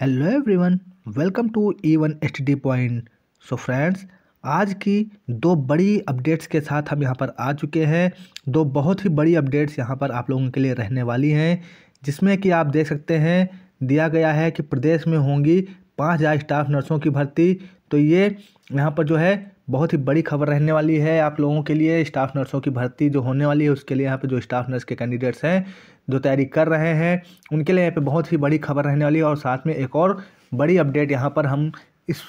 hello everyone welcome to E one H D point so friends आज की दो बड़ी अपडेट्स के साथ हम यहाँ पर आ चुके हैं दो बहुत ही बड़ी अपडेट्स यहाँ पर आप लोगों के लिए रहने वाली हैं जिसमें कि आप देख सकते हैं दिया गया है कि प्रदेश में होंगी पाँच हज़ार स्टाफ नर्सों की भर्ती तो ये यहाँ पर जो है बहुत ही बड़ी खबर रहने वाली है आप लोगों के लिए स्टाफ नर्सों की भर्ती जो होने वाली है उसके लिए यहाँ पर जो स्टाफ नर्स के कैंडिडेट्स हैं जो तैयारी कर रहे हैं उनके लिए यहाँ पे बहुत ही बड़ी खबर रहने वाली है और साथ में एक और बड़ी अपडेट यहाँ पर हम इस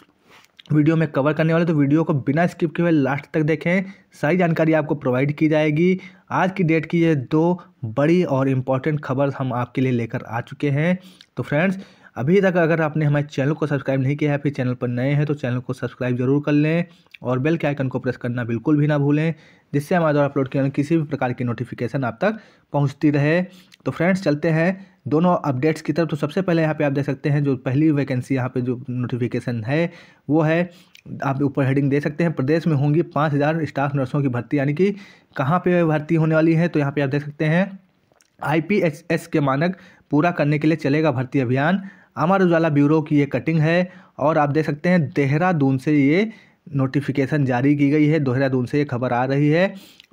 वीडियो में कवर करने वाले तो वीडियो को बिना स्किप किए हुए लास्ट तक देखें सारी जानकारी आपको प्रोवाइड की जाएगी आज की डेट की ये दो बड़ी और इम्पॉर्टेंट खबर हम आपके लिए लेकर आ चुके हैं तो फ्रेंड्स अभी तक अगर आपने हमारे चैनल को सब्सक्राइब नहीं किया है फिर चैनल पर नए हैं तो चैनल को सब्सक्राइब जरूर कर लें और बेल के आइकन को प्रेस करना बिल्कुल भी ना भूलें जिससे हमारे द्वारा अपलोड किया किसी भी प्रकार की नोटिफिकेशन आप तक पहुँचती रहे तो फ्रेंड्स चलते हैं दोनों अपडेट्स की तरफ तो सबसे पहले यहाँ पर आप देख सकते हैं जो पहली वैकेंसी यहाँ पर जो नोटिफिकेशन है वो है आप ऊपर हेडिंग दे सकते हैं प्रदेश में होंगी पाँच हज़ार स्टाफ नर्सों की भर्ती यानी कि कहाँ पे भर्ती होने वाली है तो यहाँ पे आप देख सकते हैं आईपीएचएस के मानक पूरा करने के लिए चलेगा भर्ती अभियान अमर उजाला ब्यूरो की ये कटिंग है और आप देख सकते हैं देहरादून से ये नोटिफिकेशन जारी की गई है देहरादून से ये खबर आ रही है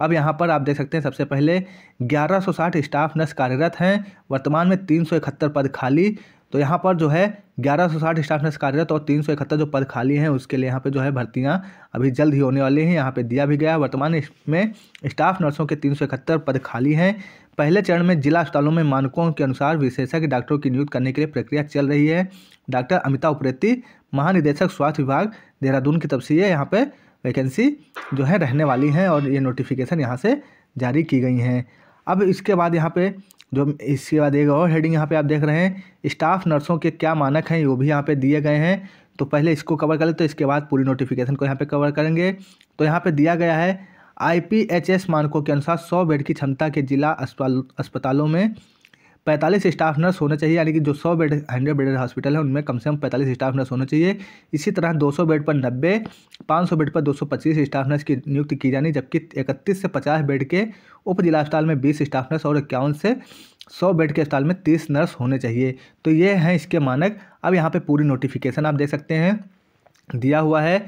अब यहाँ पर आप देख सकते हैं सबसे पहले 1160 स्टाफ नर्स कार्यरत हैं वर्तमान में तीन पद खाली तो यहाँ पर जो है 1160 स्टाफ नर्स कार्यरत और तीन जो पद खाली हैं उसके लिए यहाँ पे जो है भर्तियाँ अभी जल्द ही होने वाली हैं यहाँ पे दिया भी गया वर्तमान में स्टाफ नर्सों के तीन पद खाली हैं पहले चरण में जिला अस्पतालों में मानकों के अनुसार विशेषज्ञ डॉक्टरों की नियुक्त करने के लिए प्रक्रिया चल रही है डॉक्टर अमिता उप्रेती महानिदेशक स्वास्थ्य विभाग देहरादून की तरफ से ये यहाँ पर वैकेंसी जो है रहने वाली हैं और ये नोटिफिकेशन यहाँ से जारी की गई हैं अब इसके बाद यहाँ पे जो इसके बाद एक और हेडिंग यहाँ पे आप देख रहे हैं स्टाफ नर्सों के क्या मानक हैं वो भी यहाँ पे दिए गए हैं तो पहले इसको कवर कर ले तो इसके बाद पूरी नोटिफिकेशन को यहाँ पे कवर करेंगे तो यहाँ पे दिया गया है आईपीएचएस मानकों के अनुसार 100 बेड की क्षमता के जिला अस्पतालों में पैंतालीस स्टाफ नर्स होना चाहिए यानी कि जो सौ बेड हंड्रेड बेड हॉस्पिटल है उनमें कम से कम पैंतालीस स्टाफ नर्स होना चाहिए इसी तरह दो सौ बेड पर नब्बे पाँच सौ बेड पर दो सौ पच्चीस स्टाफ नर्स की नियुक्ति की जानी जबकि इकतीस से पचास बेड के उप जिला अस्पताल में बीस स्टाफ नर्स और इक्यावन से सौ बेड के अस्पताल में तीस नर्स होने चाहिए तो ये हैं इसके मानक अब यहाँ पर पूरी नोटिफिकेशन आप देख सकते हैं दिया हुआ है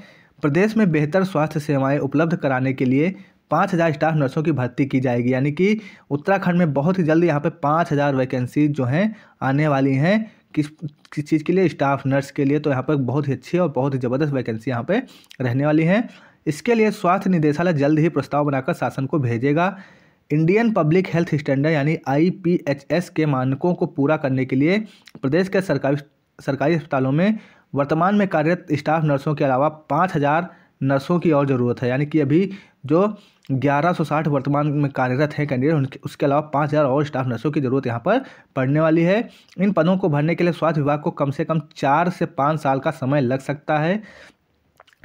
प्रदेश में बेहतर स्वास्थ्य सेवाएं उपलब्ध कराने के लिए पाँच हज़ार स्टाफ नर्सों की भर्ती की जाएगी यानी कि उत्तराखंड में बहुत ही जल्द यहाँ पे पाँच हज़ार वैकेंसी जो हैं आने वाली हैं किस किस चीज़ के लिए स्टाफ नर्स के लिए तो यहाँ पर बहुत ही अच्छी और बहुत ही ज़बरदस्त वैकेंसी यहाँ पर रहने वाली हैं इसके लिए स्वास्थ्य निदेशालय जल्द ही प्रस्ताव बनाकर शासन को भेजेगा इंडियन पब्लिक हेल्थ स्टैंडर्ड यानी आई के मानकों को पूरा करने के लिए प्रदेश के सरकारी सरकारी अस्पतालों में वर्तमान में कार्यरत स्टाफ नर्सों के अलावा पाँच हज़ार नर्सों की और ज़रूरत है यानी कि अभी जो 1160 वर्तमान में कार्यरत हैं कैंडिडेट उनके उसके अलावा पाँच हज़ार और स्टाफ नर्सों की ज़रूरत यहाँ पर पड़ने वाली है इन पदों को भरने के लिए स्वास्थ्य विभाग को कम से कम चार से पाँच साल का समय लग सकता है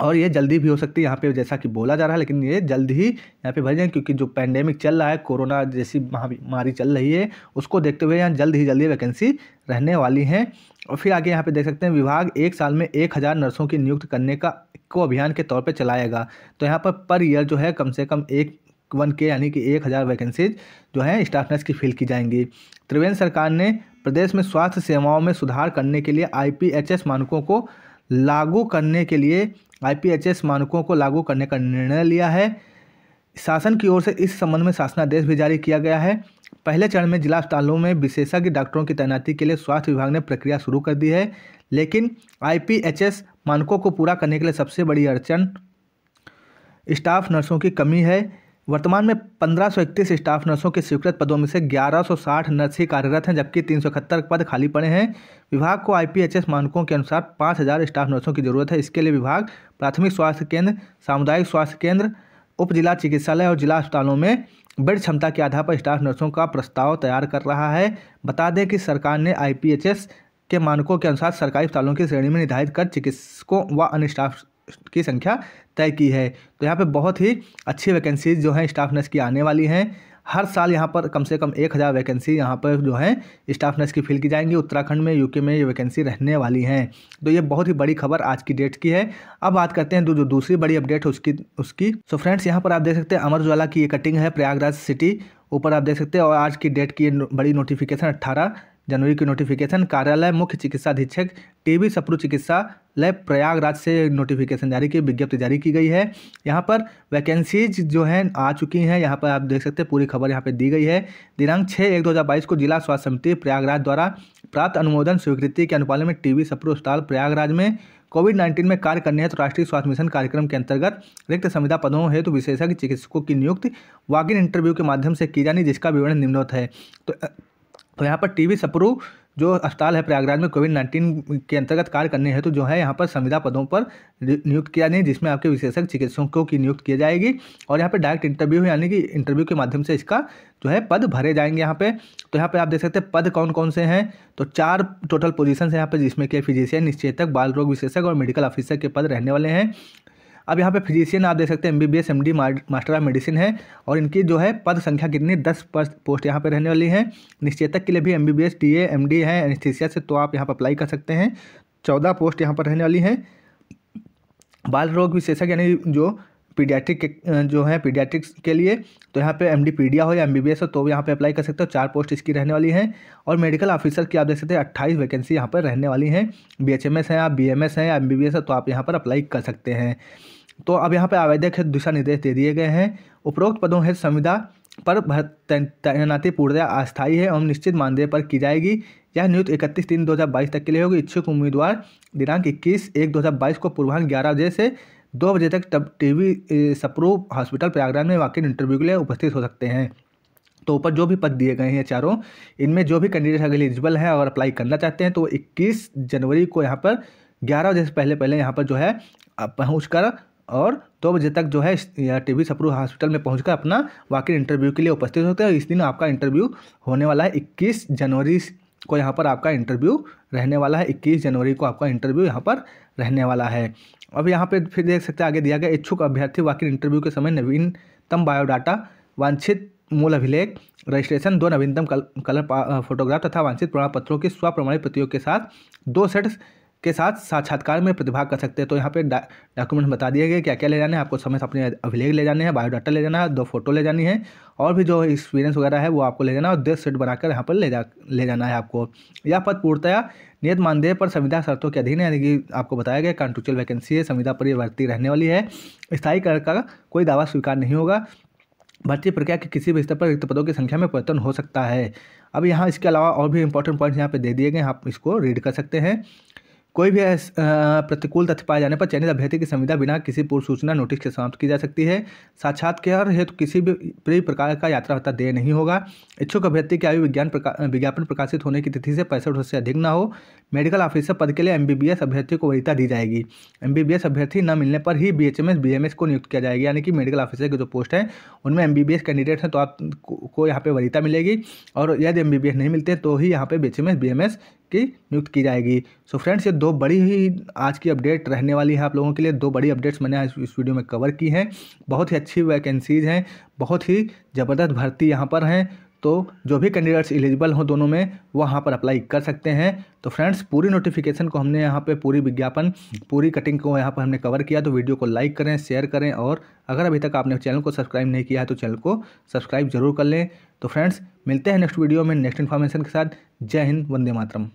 और ये जल्दी भी हो सकती है यहाँ पे जैसा कि बोला जा रहा है लेकिन ये जल्द ही यहाँ पे भर जाएंगे क्योंकि जो पैंडेमिक चल रहा है कोरोना जैसी महामारी चल रही है उसको देखते हुए यहाँ जल्द ही जल्दी वैकेंसी रहने वाली हैं और फिर आगे यहाँ पे देख सकते हैं विभाग एक साल में एक हज़ार नर्सों की नियुक्त करने का को अभियान के तौर पर चलाएगा तो यहाँ पर पर ईयर जो है कम से कम एक वन के यानी कि एक हज़ार वैकेंसीज जो है स्टाफ नर्स की फिल की जाएंगी त्रिवेंद्र सरकार ने प्रदेश में स्वास्थ्य सेवाओं में सुधार करने के लिए आईपीएचएस मानकों को लागू करने के लिए आईपीएचएस मानकों को लागू करने का निर्णय लिया है शासन की ओर से इस संबंध में शासनादेश भी जारी किया गया है पहले चरण में जिला अस्पतालों में विशेषज्ञ डॉक्टरों की तैनाती के लिए स्वास्थ्य विभाग ने प्रक्रिया शुरू कर दी है लेकिन आईपीएचएस मानकों को पूरा करने के लिए सबसे बड़ी अड़चन स्टाफ नर्सों की कमी है वर्तमान में पंद्रह स्टाफ नर्सों के स्वीकृत पदों में से 1160 नर्स ही कार्यरत हैं जबकि तीन पद खाली पड़े हैं विभाग को आईपीएचएस मानकों के अनुसार 5000 स्टाफ नर्सों की जरूरत है इसके लिए विभाग प्राथमिक स्वास्थ्य केंद्र सामुदायिक स्वास्थ्य केंद्र उप जिला चिकित्सालय और जिला अस्पतालों में बेड क्षमता के आधार पर स्टाफ नर्सों का प्रस्ताव तैयार कर रहा है बता दें कि सरकार ने आई के मानकों के अनुसार सरकारी अस्पतालों की श्रेणी में निर्धारित कर चिकित्सकों व अन्य स्टाफ की संख्या तय की है तो यहाँ पे बहुत ही अच्छी वैकेंसीज जो हैं स्टाफ नर्स की आने वाली हैं हर साल यहाँ पर कम से कम एक हज़ार वैकेंसी यहाँ पर जो है स्टाफ नर्स की फिल की जाएंगी उत्तराखंड में यूके में ये वैकेंसी रहने वाली हैं तो ये बहुत ही बड़ी खबर आज की डेट की है अब बात करते हैं जो दूसरी बड़ी अपडेट है उसकी उसकी सो फ्रेंड्स यहाँ पर आप देख सकते हैं अमर उज्वाला की ये कटिंग है प्रयागराज सिटी ऊपर आप देख सकते हैं और आज की डेट की ये बड़ी नोटिफिकेशन अट्ठारह जनवरी की नोटिफिकेशन कार्यालय मुख्य चिकित्सा अधीक्षक वी सप्रू चिकित्सालय प्रयागराज से नोटिफिकेशन जारी की विज्ञप्ति जारी की गई है यहाँ पर वैकेंसीज जो हैं आ चुकी हैं यहाँ पर आप देख सकते हैं पूरी खबर यहाँ पर दी गई है दिनांक छः एक दो हज़ार बाईस को जिला स्वास्थ्य समिति प्रयागराज द्वारा प्राप्त अनुमोदन स्वीकृति के अनुपालन में टी वी सप्रू अस्पताल प्रयागराज में कोविड नाइन्टीन में कार्य करने हेतु तो राष्ट्रीय स्वास्थ्य मिशन कार्यक्रम के अंतर्गत रिक्त संविधा पदों हेतु तो विशेषज्ञ चिकित्सकों की नियुक्ति वाकिन इंटरव्यू के माध्यम से की जानी जिसका विवरण निम्नोत है तो तो यहाँ पर टी वी सप्रू जो अस्पताल है प्रयागराज में कोविड नाइन्टीन के अंतर्गत कार्य करने हेतु तो जो है यहाँ पर संविदा पदों पर नियुक्त किया जाए जिसमें आपके विशेषज्ञ चिकित्सकों की नियुक्त की जाएगी और यहाँ पर डायरेक्ट इंटरव्यू यानी कि इंटरव्यू के माध्यम से इसका जो है पद भरे जाएंगे यहाँ पे तो यहाँ पे आप देख सकते हैं पद कौन कौन से हैं तो चार टोटल पोजिशन है यहाँ पर जिसमें कि फिजिशियन निश्चेतक बाल रोग विशेषज्ञ और मेडिकल ऑफिसर के पद रहने वाले हैं अब यहाँ पे फिजिशियन आप देख सकते हैं M B B S M D master of medicine है और इनकी जो है पद संख्या कितनी दस पोस्ट यहाँ पे रहने वाली है निश्चेतक के लिए भी M B B S M D है एनिस्थीसिया से तो आप यहाँ पर अप्लाई कर सकते हैं चौदह पोस्ट यहाँ पर रहने वाली हैं बाल रोग विशेषज्ञ यानी जो पीडियाट्रिक जो है पीडियाट्रिक्स के लिए तो यहाँ पे एम डी पीडिया हो या एम बी बी एस हो तो यहाँ पे अप्लाई कर सकते हो चार पोस्ट इसकी रहने वाली हैं और मेडिकल ऑफिसर की आप देख सकते हैं अट्ठाईस वैकेंसी यहाँ पर रहने वाली हैं बी एच एम एस हैं आप बी एम एस हैं या एम बी बी एस है तो आप यहाँ पर अप्लाई कर सकते हैं तो अब यहाँ पर आवेदक दिशा निर्देश दे दिए गए हैं उपरोक्त पदों हेतु संविदा पर तैनाती पूर्णतः अस्थायी है एवं निश्चित मानदेय पर की जाएगी यह नियुक्त इकतीस तीन दो हज़ार बाईस तक के लिए होगी इच्छुक उम्मीदवार दिनांक इक्कीस एक दो हज़ार बाईस को पूर्वाहन ग्यारह बजे से दो बजे तक तब टीवी सप्रू हॉस्पिटल प्रयागराज में वाकई इंटरव्यू के लिए उपस्थित हो सकते हैं तो ऊपर जो भी पद दिए गए हैं चारों इनमें जो भी कैंडिडेट अगर एलिजिबल हैं और अप्लाई करना चाहते हैं तो इक्कीस जनवरी को यहाँ पर ग्यारह बजे से पहले पहले यहाँ पर जो है पहुँच और दो बजे तक जो है टी वी सप्रू हॉस्पिटल में पहुंचकर अपना वाकई इंटरव्यू के लिए उपस्थित होते हैं इस दिन आपका इंटरव्यू होने वाला है 21 जनवरी को यहाँ पर आपका इंटरव्यू रहने वाला है इक्कीस जनवरी को आपका इंटरव्यू यहाँ पर रहने वाला है अब यहाँ पे फिर देख सकते हैं आगे दिया गया इच्छुक अभ्यर्थी वाक्य इंटरव्यू के समय नवीनतम बायोडाटा वांछित मूल अभिलेख रजिस्ट्रेशन दो नवीनतम कल, कलर फोटोग्राफ तथा वांछित प्रमाण पत्रों की स्वप्रमाणित प्रतियोग के साथ दो सेट्स के साथ साक्षात्कार में प्रतिभाग कर सकते हैं तो यहाँ पे डॉक्यूमेंट बता दिए गए क्या क्या ले जाने हैं आपको समय से अपने अभिलेख ले जाने हैं बायोडाटा ले जाना है दो फोटो ले जानी है और भी जो एक्सपीरियंस वगैरह है वो आपको ले जाना है और देश सेट बनाकर यहाँ पर ले जा ले जाना है आपको यह पद पूर्णतया नियत मानदेय पर संविधा शर्तों के अधीन है यानी कि आपको बताया गया कॉन्ट्रेक्चुअल वैकेंसी है संविधा पर भर्ती रहने वाली है स्थायी कर का कोई दावा स्वीकार नहीं होगा भर्ती प्रक्रिया के किसी भी स्तर पर रिक्त पदों की संख्या में परिवर्तन हो सकता है अब यहाँ इसके अलावा और भी इंपॉर्टेंट पॉइंट्स यहाँ पे दे दिए गए आप इसको रीड कर सकते हैं कोई भी प्रतिकूल तथ्य पाए जाने पर चयनित अभ्यर्थी की संविदा बिना किसी पूर्व सूचना नोटिस के समाप्त की जा सकती है साक्षात्कार हेतु तो किसी भी प्रकार का यात्रा भत्ता देय नहीं होगा इच्छुक अभ्यर्थी की आयु विज्ञान विज्ञापन प्रकाशित होने की तिथि से पैंसठ वर्ष से अधिक न हो मेडिकल ऑफिसर पद के लिए एम अभ्यर्थी को वरीता दी जाएगी एम अभ्यर्थी न मिलने पर ही बी एच को नियुक्त किया जाएगा यानी कि मेडिकल ऑफिसर की जो पोस्ट है उनमें एम कैंडिडेट हैं तो आपको यहाँ पर वरीता मिलेगी और यदि एम नहीं मिलते तो ही यहाँ पर बी एच की नियुक्त की जाएगी सो so फ्रेंड्स ये दो बड़ी ही आज की अपडेट रहने वाली है आप लोगों के लिए दो बड़ी अपडेट्स मैंने आज इस वीडियो में कवर की हैं बहुत ही अच्छी वैकेंसीज़ हैं बहुत ही ज़बरदस्त भर्ती यहाँ पर हैं तो जो भी कैंडिडेट्स एलिजिबल हों दोनों में वहाँ पर अप्लाई कर सकते हैं तो फ्रेंड्स पूरी नोटिफिकेशन को हमने यहाँ पे पूरी विज्ञापन पूरी कटिंग को यहाँ पर हमने कवर किया तो वीडियो को लाइक करें शेयर करें और अगर अभी तक आपने चैनल को सब्सक्राइब नहीं किया है तो चैनल को सब्सक्राइब जरूर कर लें तो फ्रेंड्स मिलते हैं नेक्स्ट वीडियो में नेक्स्ट इन्फॉर्मेशन के साथ जय हिंद वंदे मातरम